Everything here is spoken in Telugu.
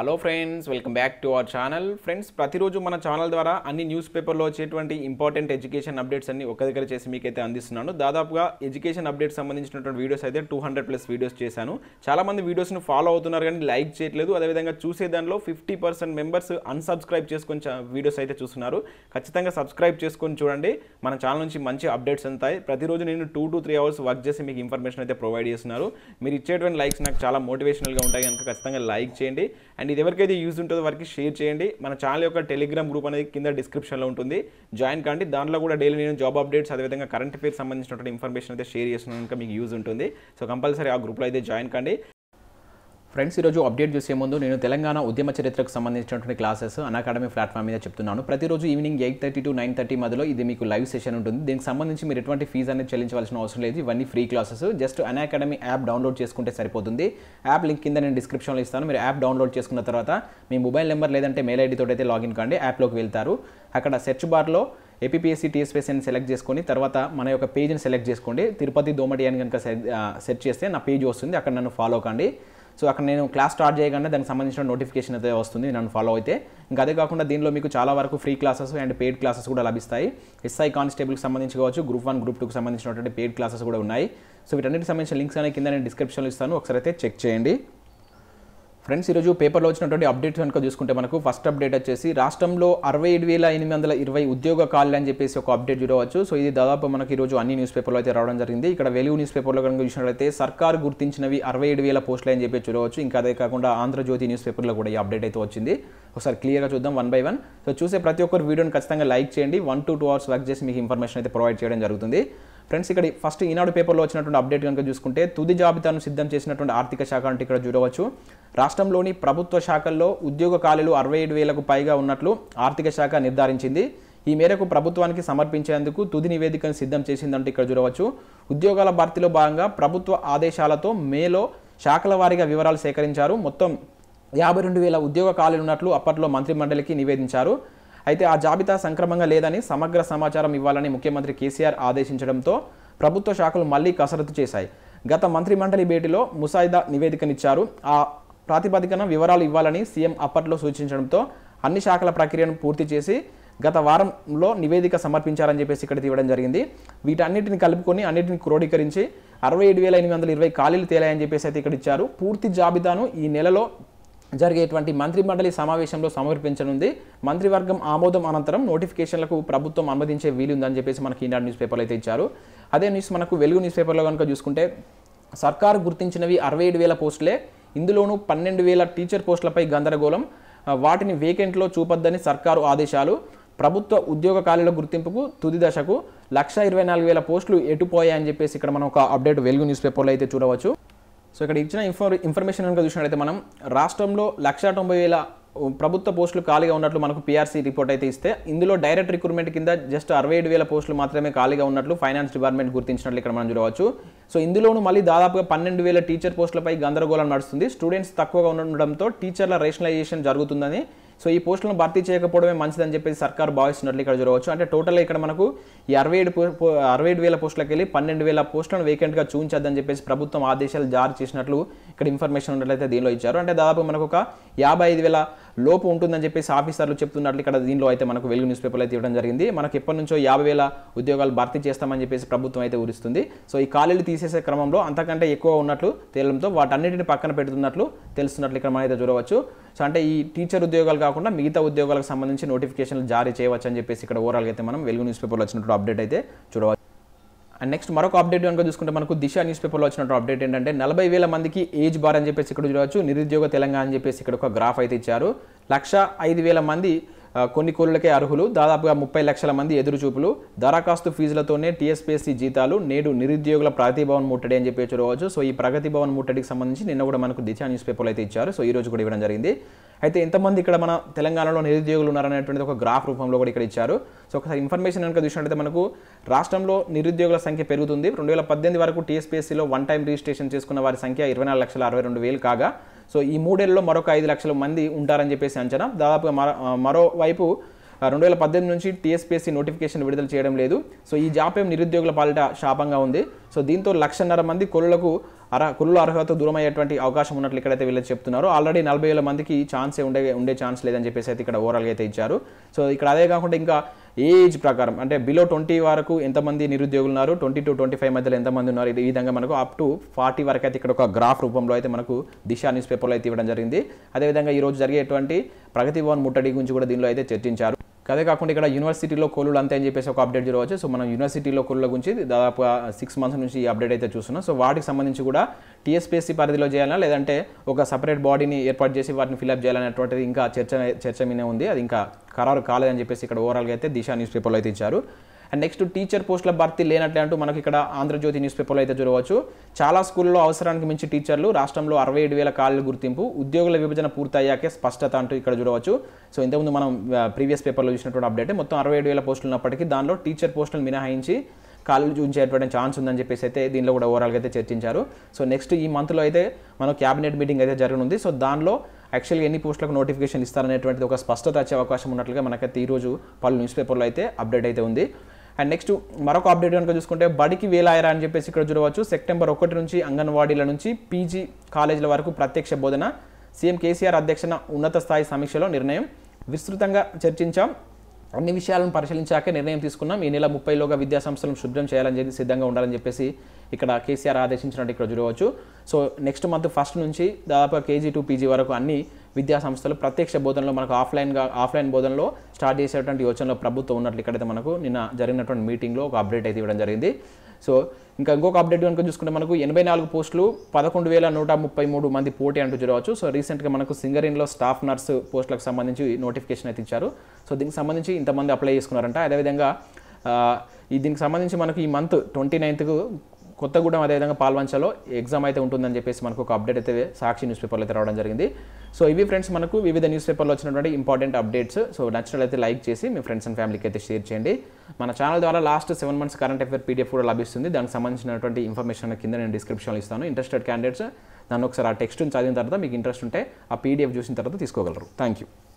hello friends welcome back to our channel friends ప్రతిరోజు మన ఛానల్ ద్వారా అన్ని న్యూస్ పేపర్లో వచ్చేటువంటి ఇంపార్టెంట్ ఎడ్యుకేషన్ అప్డేట్స్ అన్ని ఒక దగ్గర చేసి మీకైతే అందిస్తున్నాను దాదాపుగా ఎడ్యుకేషన్ అప్డేట్స్ సంబంధించినటువంటి వీడియోస్ అయితే టూ హండ్రెడ్ ప్లస్ వీడియోస్ చేశాను చాలామంది వీడియోస్ను ఫాలో అవుతున్నారు కానీ లైక్ చేయట్లేదు అదేవిధంగా చూసే దానిలో ఫిఫ్టీ పర్సెంట్ మెంబర్స్ అన్సబ్స్క్రైబ్ చేసుకొని వీడియోస్ అయితే చూస్తున్నారు ఖచ్చితంగా సబ్స్క్రైబ్ చేసుకొని చూడండి మన ఛానల్ నుంచి మంచి అప్డేట్స్ అంతాయి ప్రతిరోజు నేను two to three hours work చేసి మీకు ఇన్ఫర్మేషన్ అయితే ప్రొవైడ్ చేస్తున్నారు మీరు ఇచ్చేటువంటి లైక్స్ నాకు చాలా మోటివేషనల్గా ఉంటాయి కనుక ఖచ్చితంగా లైక్ చేయండి అండ్ అండ్ ఇది ఎవరికైతే యూజ్ ఉంటుందో వారికి షేర్ చేయండి మన ఛానల్ యొక్క టెలిగ్రామ్ గ్రూప్ అనేది కింద డిస్క్రిప్షన్లో ఉంటుంది జాయిన్ కాండి దాంట్లో కూడా డైలీ నేను జాబ్ అప్డేట్స్ అదేవిధంగా కరెంట్ అఫేర్స్ సంబంధించినటువంటి ఇన్ఫర్మేషన్ అయితే షేర్ చేస్తున్నాను కనుక మీకు యూజ్ ఉంటుంది సో కంపల్సరీ ఆ గ్రూప్లో అయితే జాయిన్ కాండి ఫ్రెండ్స్ ఈరోజు అప్డేట్ చేసే ముందు నేను తెలంగాణ ఉద్యమ చరిత్రకు సంబంధించినటువంటి క్లాసెస్ అన్ అకాడమీ ప్లాట్ఫామ్ మీద చెప్తున్నాను ప్రతిరోజు evening eight thirty to nine thirty మధ్యలో ఇది మీకు లైవ్ సెషన్ ఉంటుంది దీనికి సంబంధించి మీరు ఎటువంటి ఫీజు అనేది చెల్లించవలసిన అవసరం లేదు ఇవన్నీ free classes just Unacademy app download చేసుకుంటే సరిపోతుంది యాప్ లింక్ కింద నేను డిస్క్రిప్షన్లో ఇస్తాను మీరు యాప్ డౌన్లోడ్ చేసుకున్న తర్వాత మీ మొబైల్ నెంబర్ లేదంటే మెయిల్ ఐడితో అయితే లాగిన్ కాండి యాప్లోకి వెళ్తారు అక్కడ సెర్చ్ బార్లో ఏపీఎస్సీ టీఎస్పీఎస్సీ అని సెలెక్ట్ చేసుకొని తర్వాత మన యొక్క పేజ్ని సెలెక్ట్ చేసుకోండి తిరుపతి దోమటి అని కనుక సెర్చ్ చేస్తే నా పేజ్ వస్తుంది అక్కడ నన్ను ఫాలో కండి సో అక్కడ నేను క్లాస్ స్టార్ట్ చేయగానే దానికి సంబంధించిన నోటిఫికేషన్ అయితే వస్తుంది నన్ను ఫాలో అయితే ఇంకా అదే కాకుండా దీనిలో మీకు చాలా వరకు free classes and paid classes కూడా లభిస్తాయి ఎస్ఐ కానిస్టేబుల్కి సంబంధించి కావచ్చు గ్రూప్ వన్ గ్రూప్ టూకి సంబంధించినటువంటి పెయిడ్ క్లాసెస్ కూడా ఉన్నాయి సో వీటన్నిటికి సంబంధించిన లింక్స్ అనే కింద నేను డిస్క్రిప్షన్లో ఇస్తాను ఒకసారి అయితే చెక్ చేయండి ఫ్రెండ్స్ ఈరోజు పేపర్లో వచ్చినటువంటి అప్డేట్స్ కనుక చూసుకుంటే మనకు ఫస్ట్ అప్డేట్ వచ్చేసి రాష్ట్రంలో అరవై ఏడు వేల ఎనిమిది వందల ఇరవై ఉద్యోగ కాళ్ళు అని చెప్పేసి ఒక అప్డేట్ చూడవచ్చు సో ఇది దాదాపు మనకి ఈరోజు అన్ని న్యూస్ పేపర్లో అయితే రావడం జరిగింది ఇక్కడ వెలుగు న్యూస్ పేపర్లో కనుక చూసినట్లయితే సర్కార్ గుర్తించినవి అరవై ఏడు వేల పోస్టులు అని చెప్పి చూడవచ్చు ఇంకా అదే కాకుండా ఆంధ్రజ్యోతి న్యూస్ పేపర్లో కూడా ఈ అప్డేట్ అయితే వచ్చింది ఒకసారి క్లియర్గా చూద్దాం వన్ బై వన్ సో చూసే ప్రతి ఒక్కరు వీడియోని ఖచ్చితంగా లైక్ చేయండి one two two hours work చేసి మీకు ఇన్ఫర్మేషన్ అయితే ప్రొవైడ్ చేయడం జరుగుతుంది ఫ్రెండ్స్ ఇక్కడ ఫస్ట్ ఈనాడు పేపర్లో వచ్చినటువంటి అప్డేట్ కనుక చూసుకుంటే తుది జాబితాను సిద్ధం చేసినటువంటి ఆర్థిక శాఖ అంటే ఇక్కడ చూడవచ్చు రాష్ట్రంలోని ప్రభుత్వ శాఖల్లో ఉద్యోగ ఖాళీలు అరవై ఏడు వేలకు పైగా ఉన్నట్లు ఆర్థిక శాఖ నిర్ధారించింది ఈ మేరకు ప్రభుత్వానికి సమర్పించేందుకు తుది నివేదికను సిద్ధం చేసిందంటే ఇక్కడ చూడవచ్చు ఉద్యోగాల భర్తీలో భాగంగా ప్రభుత్వ ఆదేశాలతో మేలో శాఖల వారీగా వివరాలు సేకరించారు మొత్తం యాభై రెండు వేల ఉద్యోగ ఖాళీలు ఉన్నట్లు అప్పట్లో మంత్రిమండలికి నివేదించారు అయితే ఆ జాబితా సంక్రమంగా లేదని సమగ్ర సమాచారం ఇవ్వాలని ముఖ్యమంత్రి కేసీఆర్ ఆదేశించడంతో ప్రభుత్వ శాఖలు మళ్లీ కసరత్తు చేశాయి గత మంత్రి మండలి భేటీలో ముసాయిదా నివేదికనిచ్చారు ఆ ప్రాతిపదికన వివరాలు ఇవ్వాలని సీఎం అప్పట్లో సూచించడంతో అన్ని శాఖల ప్రక్రియను పూర్తి చేసి గత వారంలో నివేదిక సమర్పించారని చెప్పేసి ఇక్కడ తీయడం జరిగింది వీటన్నిటిని కలుపుకొని అన్నింటిని క్రోడీకరించి అరవై ఏడు వేల ఎనిమిది వందల ఇరవై ఖాళీలు తేలాయని చెప్పేసి అయితే ఇక్కడ ఇచ్చారు పూర్తి జాబితాను ఈ నెలలో జరిగేటువంటి మంత్రి మండలి సమావేశంలో సమర్పించనుంది మంత్రివర్గం ఆమోదం అనంతరం నోటిఫికేషన్లకు ప్రభుత్వం అనుమతించే వీలుందని చెప్పేసి మనకి ఈనాడు న్యూస్ పేపర్లు అయితే ఇచ్చారు అదే న్యూస్ మనకు వెలుగు న్యూస్ పేపర్లో కనుక చూసుకుంటే సర్కారు గుర్తించినవి అరవై ఏడు వేల పోస్టులే ఇందులోనూ పన్నెండు వేల టీచర్ పోస్టులపై గందరగోళం వాటిని వేకెంట్లో చూపొద్దని సర్కారు ఆదేశాలు ప్రభుత్వ ఉద్యోగ ఖాళీల గుర్తింపుకు తుది దశకు లక్ష ఇరవై నాలుగు వేల పోస్టులు ఎటుపోయాయని చెప్పేసి ఇక్కడ మనం ఒక అప్డేట్ వెలుగు న్యూస్ పేపర్లో అయితే చూడవచ్చు సో ఇక్కడ ఇచ్చిన ఇన్ఫర్ ఇన్ఫర్మేషన్ కనుక చూసినట్లయితే మనం రాష్ట్రంలో లక్ష తొంభై వేల ప్రభుత్వ పోస్టులు ఖాళీగా ఉన్నట్లు మనకు పీఆర్సీ రిపోర్ట్ అయితే ఇస్తే ఇందులో డైరెక్ట్ రిక్రూట్మెంట్ కింద జస్ట్ అరవై వేల పోస్టులు మాత్రమే ఖాళీగా ఉన్నట్లు ఫైనాన్స్ డిపార్ట్మెంట్ గుర్తించినట్లు ఇక్కడ మనం చూడవచ్చు సో ఇందులోనూ మళ్ళీ దాదాపుగా పన్నెండు వేల టీచర్ పోస్టులపై గందరగోళం నడుస్తుంది స్టూడెంట్స్ తక్కువగా ఉండడంతో టీచర్ల రేషనలైజేషన్ జరుగుతుందని సో ఈ పోస్టులను భర్తీ చేయకపోవడమే మంచిదని చెప్పేసి సర్కార్ భావిస్తున్నట్లు ఇక్కడ చూడవచ్చు అంటే టోటల్ ఇక్కడ మనకు ఈ అరవై ఏడు అరవై ఏడు వేల పోస్టులకు వెళ్ళి పన్నెండు వేల పోస్టులను వేకెంట్గా చూపించద్దని చెప్పేసి ప్రభుత్వం ఆదేశాలు జారీ చేసినట్లు ఇక్కడ ఇన్ఫర్మేషన్ ఉన్నట్లయితే దీనిలో ఇచ్చారు అంటే దాదాపు మనకు ఒక యాభై ఐదు వేల లోపు ఉంటుందని చెప్పేసి ఆఫీసర్లు చెప్తున్నట్లు ఇక్కడ దీనిలో అయితే మనకు వెలుగు న్యూస్ పేపర్లు అయితే ఇవ్వడం జరిగింది మనకు ఎప్పటి నుంచో యాభై వేల ఉద్యోగాలు భర్తీ చేస్తామని చెప్పేసి ప్రభుత్వం అయితే ఊరిస్తుంది సో ఈ ఖాళీలు తీసేసే క్రమంలో అంతకంటే ఎక్కువ ఉన్నట్లు తేలడంతో వాటన్నిటిని పక్కన పెడుతున్నట్లు తెలుస్తున్నట్లు ఇక్కడ మనం అయితే చూడవచ్చు సో అంటే ఈ టీచర్ ఉద్యోగాలు కాకుండా మిగతా ఉద్యోగాలకు సంబంధించి నోటిఫికేషన్లు జారీ చేయవచ్చు అని చెప్పేసి ఇక్కడ ఓవరాల్గా అయితే మనం వెలుగు న్యూస్ పేపర్లో వచ్చినట్టు అప్డేట్ అయితే చూడవచ్చు అండ్ నెక్స్ట్ మరొక అప్డేట్ కనుక చూసుకుంటే మనకు దిశ న్యూస్ పేపర్లో వచ్చినట్టు అప్డేట్ ఏంటంటే నలభై వేల మందికి ఏజ్ బార్ అని చెప్పేసి ఇక్కడ చూడవచ్చు నిరుద్యోగ తెలంగాణ అని చెప్పేసి ఇక్కడ ఒక గ్రాఫ్ అయితే ఇచ్చారు లక్ష ఐదు వేల మంది కొన్ని కోళ్లకే అర్హులు దాదాపుగా ముప్పై లక్షల మంది ఎదురుచూపులు దరఖాస్తు ఫీజులతోనే టీఎస్పీఎస్సీ జీతాలు నేడు నిరుద్యోగుల భవన్ ముట్టడి అని చెప్పి చూడవచ్చు సో ఈ ప్రగతి భవన్ ముట్టడికి సంబంధించి నిన్న కూడా మనకు దిశ న్యూస్ పేపర్లు అయితే ఇచ్చారు సో ఈ రోజు కూడా ఇవ్వడం జరిగింది అయితే ఎంతమంది ఇక్కడ మన తెలంగాణలో నిరుద్యోగులు ఉన్నారనేటువంటిది ఒక గ్రాఫ్ రూపంలో కూడా ఇక్కడ ఇచ్చారు సో ఒకసారి ఇన్ఫర్మేషన్ కనుక చూసినట్లయితే మనకు రాష్ట్రంలో నిరుద్యోగుల సంఖ్య పెరుగుతుంది రెండు వేల పద్దెనిమిది వరకు టీఎస్పీఎస్సీలో వన్ టైం రిజిస్ట్రేషన్ చేసుకున్న వారి సంఖ్య ఇరవై నాలుగు లక్షల అరవై రెండు వేలు కాగా సో ఈ మూడేళ్లలో మరొక ఐదు లక్షల మంది ఉంటారని చెప్పేసి అంచనా దాదాపుగా మరోవైపు రెండు వేల పద్దెనిమిది నుంచి టీఎస్పీఎస్సీ నోటిఫికేషన్ విడుదల చేయడం లేదు సో ఈ జాప్యం నిరుద్యోగుల పాలిట శాపంగా ఉంది సో దీంతో లక్షన్నర మంది కొలులకు అర కురుల అర్హత దూరం అయ్యేటువంటి అవకాశం ఉన్నట్లు ఇక్కడైతే వీళ్ళు చెప్తున్నారు ఆల్రెడీ నలభై వేల మందికి ఛాన్సే ఉండే ఉండే ఛాన్స్ లేదని చెప్పేసి అయితే ఇక్కడ ఓవరాల్గా అయితే ఇచ్చారు సో ఇక్కడ అదే కాకుండా ఇంకా ఏజ్ ప్రకారం అంటే బిలో ట్వంటీ వరకు ఎంతమంది నిరుద్యోగులు ఉన్నారు ట్వంటీ టు ట్వంటీ ఫైవ్ మధ్యలో ఎంతమంది ఉన్నారు ఈ విధంగా మనకు అప్ టు ఫార్టీ వరకు అయితే ఇక్కడ ఒక గ్రాఫ్ రూపంలో అయితే మనకు దిశ న్యూస్ పేపర్లో అయితే ఇవ్వడం జరిగింది అదేవిధంగా ఈరోజు జరిగేటువంటి ప్రగతి భవన్ ముట్టడి గురించి కూడా దీనిలో అయితే చర్చించారు అదే కాకుండా ఇక్కడ యూనివర్సిటీలో కోలులు అంతే అని చెప్పేసి ఒక అప్డేట్ చూడవచ్చు సో మనం యూనివర్సిటీలో కోళ్ళ గురించి దాదాపు సిక్స్ మంత్స్ నుంచి ఈ అప్డేట్ అయితే చూస్తున్నాం సో వాటికి సంబంధించి కూడా టీఎస్పీఎస్సీ పరిధిలో చేయాలా లేదంటే ఒక సపరేట్ బాడీని ఏర్పాటు చేసి వాటిని ఫిల్అప్ చేయాలనేటువంటిది ఇంకా చర్చ చర్చ మీనే ఉంది అది ఇంకా ఖరారు కాలేదని చెప్పేసి ఇక్కడ ఓవరాల్గా అయితే దిశా న్యూస్ పేపర్లో అయితే ఇచ్చారు అండ్ నెక్స్ట్ టీచర్ పోస్టుల భర్తీ లేనట్లే అంటూ మనకి ఇక్కడ ఆంధ్రజ్యోతి న్యూస్ పేపర్లో అయితే చూడవచ్చు చాలా స్కూల్లో అవసరానికి మించి టీచర్లు రాష్ట్రంలో అరవై ఏడు వేల కాళ్ళు గుర్తింపు ఉద్యోగుల విభజన పూర్తయ్యాకే స్పష్టత అంటూ ఇక్కడ చూడవచ్చు సో ఇంతకుముందు మనం ప్రీవియస్ పేపర్లో చూసినటువంటి అప్డేట్ మొత్తం అరవై ఏడు వేల పోస్టులు ఉన్నప్పటికీ దానిలో టీచర్ పోస్టులు మినహాయించి కాళ్ళు చూపించేటువంటి ఛాన్స్ ఉందని చెప్పేసి అయితే దీనిలో కూడా ఓవరాల్గా అయితే చర్చించారు సో నెక్స్ట్ ఈ మంత్లో అయితే మనం క్యాబినెట్ మీటింగ్ అయితే జరగనుంది సో దానిలో యాక్చువల్గా ఎన్ని పోస్టులకు నోటిఫికేషన్ ఇస్తారనేటువంటిది ఒక స్పష్టత వచ్చే అవకాశం ఉన్నట్లుగా మనకైతే ఈరోజు పలు న్యూస్ పేపర్లో అయితే అప్డేట్ అయితే ఉంది అండ్ నెక్స్ట్ మరొక అప్డేట్ కనుక చూసుకుంటే బడికి వేలాయరా అని చెప్పేసి ఇక్కడ చూడవచ్చు సెప్టెంబర్ ఒకటి నుంచి అంగన్వాడీల నుంచి పీజీ కాలేజీల వరకు ప్రత్యక్ష బోధన సీఎం కేసీఆర్ అధ్యక్షన ఉన్నత స్థాయి సమీక్షలో నిర్ణయం విస్తృతంగా చర్చించాం అన్ని విషయాలను పరిశీలించాకే నిర్ణయం తీసుకున్నాం ఈ నెల ముప్పైలోగా విద్యా సంస్థలను శుభ్రం చేయాలని చెప్పి సిద్ధంగా ఉండాలని చెప్పేసి ఇక్కడ కేసీఆర్ ఆదేశించినట్టు ఇక్కడ చూడవచ్చు సో నెక్స్ట్ మంత్ ఫస్ట్ నుంచి దాదాపు కేజీ టు పీజీ వరకు అన్ని విద్యా సంస్థలు ప్రత్యక్ష బోధనలో మనకు ఆఫ్లైన్గా ఆఫ్లైన్ బోధనలో స్టార్ట్ చేసేటువంటి యోచనలో ప్రభుత్వం ఉన్నట్లు ఇక్కడైతే మనకు నిన్న జరిగినటువంటి మీటింగ్లో ఒక అప్డేట్ అయితే ఇవ్వడం జరిగింది సో ఇంకా ఇంకొక అప్డేట్ కనుక చూసుకుంటే మనకు ఎనభై నాలుగు పోస్టులు పదకొండు వేల నూట ముప్పై మూడు మంది పోటీ అంటూ చూడవచ్చు సో రీసెంట్గా మనకు ఇన్లో స్టాఫ్ నర్స్ పోస్టులకు సంబంధించి నోటిఫికేషన్ అయితే ఇచ్చారు సో దీనికి సంబంధించి ఇంతమంది అప్లై చేసుకున్నారంట అదేవిధంగా ఈ దీనికి సంబంధించి మనకు ఈ మంత్ ట్వంటీ నైన్త్కు కొత్తగూడెం అదేవిధంగా పాల్వంచలో ఎగ్జామ్ అయితే ఉంటుందని చెప్పేసి మనకు ఒక అప్డేట్ అయితే సాక్షి న్యూస్ పేపర్లో అయితే రావడం జరిగింది సో ఇవి ఫ్రెండ్స్ మనకు వివిధ న్యూస్ పేపర్లో వచ్చినటువంటి ఇంపార్టెంట్ అప్డేట్స్ సో నచ్చినట్లయితే లైక్ చేసి మీ ఫ్రెండ్స్ అండ్ ఫ్యామిలీకి అయితే షేర్ చేయండి మన ఛానల్ ద్వారా last seven months current affair PDF కూడా లభిస్తుంది దానికి సంబంధించినటువంటి ఇన్ఫర్మేషన్ కింద నేను డిస్క్రిప్షన్లో ఇస్తాను ఇంట్రెస్టెడ్ క్యాండిడేట్స్ నన్ను ఒకసారి ఆ టెక్స్ట్ చదివిన తర్వాత మీకు ఇంట్రెస్ట్ ఉంటే ఆ పీడిఎఫ్ చూసిన తర్వాత తీసుకోగలరు థ్యాంక్ యూ